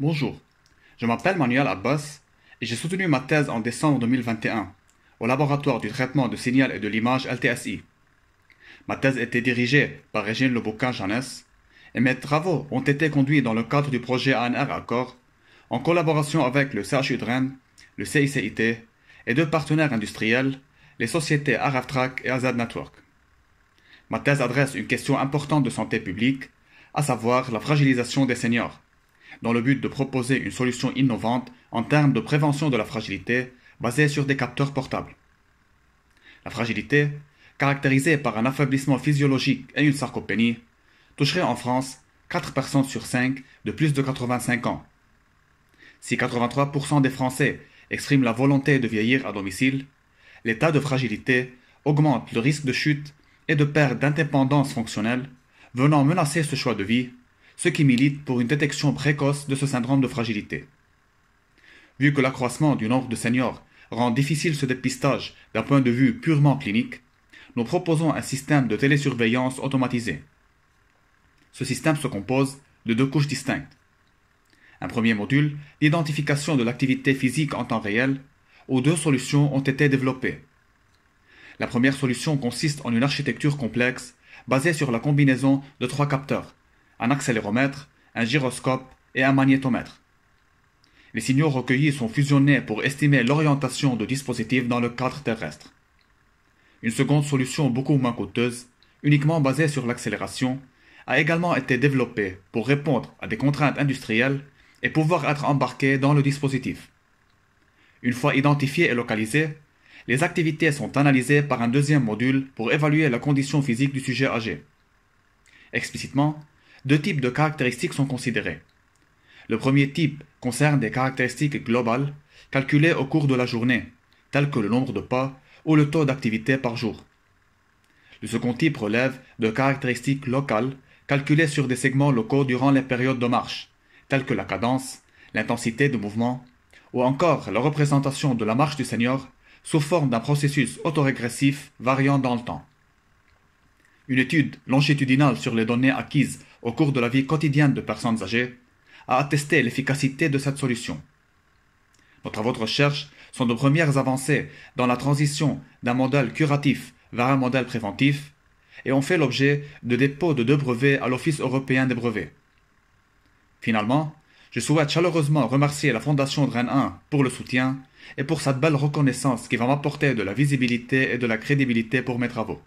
Bonjour, je m'appelle Manuel Abbas et j'ai soutenu ma thèse en décembre 2021 au laboratoire du traitement de signal et de l'image LTSI. Ma thèse était dirigée par Régine lebouquin janès et mes travaux ont été conduits dans le cadre du projet ANR Accord en collaboration avec le CHU le CICIT et deux partenaires industriels, les sociétés Araftrac et AZ Network. Ma thèse adresse une question importante de santé publique, à savoir la fragilisation des seniors dans le but de proposer une solution innovante en termes de prévention de la fragilité basée sur des capteurs portables. La fragilité, caractérisée par un affaiblissement physiologique et une sarcopénie, toucherait en France 4 personnes sur 5 de plus de 85 ans. Si 83% des Français expriment la volonté de vieillir à domicile, l'état de fragilité augmente le risque de chute et de perte d'indépendance fonctionnelle, venant menacer ce choix de vie ce qui milite pour une détection précoce de ce syndrome de fragilité. Vu que l'accroissement du nombre de seniors rend difficile ce dépistage d'un point de vue purement clinique, nous proposons un système de télésurveillance automatisé. Ce système se compose de deux couches distinctes. Un premier module, l'identification de l'activité physique en temps réel, où deux solutions ont été développées. La première solution consiste en une architecture complexe basée sur la combinaison de trois capteurs, un accéléromètre, un gyroscope et un magnétomètre. Les signaux recueillis sont fusionnés pour estimer l'orientation de dispositif dans le cadre terrestre. Une seconde solution beaucoup moins coûteuse, uniquement basée sur l'accélération, a également été développée pour répondre à des contraintes industrielles et pouvoir être embarquée dans le dispositif. Une fois identifiées et localisées, les activités sont analysées par un deuxième module pour évaluer la condition physique du sujet âgé. Explicitement, deux types de caractéristiques sont considérés. Le premier type concerne des caractéristiques globales calculées au cours de la journée, telles que le nombre de pas ou le taux d'activité par jour. Le second type relève de caractéristiques locales calculées sur des segments locaux durant les périodes de marche, telles que la cadence, l'intensité de mouvement, ou encore la représentation de la marche du Seigneur sous forme d'un processus autorégressif variant dans le temps une étude longitudinale sur les données acquises au cours de la vie quotidienne de personnes âgées, a attesté l'efficacité de cette solution. Nos travaux de recherche sont de premières avancées dans la transition d'un modèle curatif vers un modèle préventif et ont fait l'objet de dépôts de deux brevets à l'Office européen des brevets. Finalement, je souhaite chaleureusement remercier la Fondation de Rennes 1 pour le soutien et pour cette belle reconnaissance qui va m'apporter de la visibilité et de la crédibilité pour mes travaux.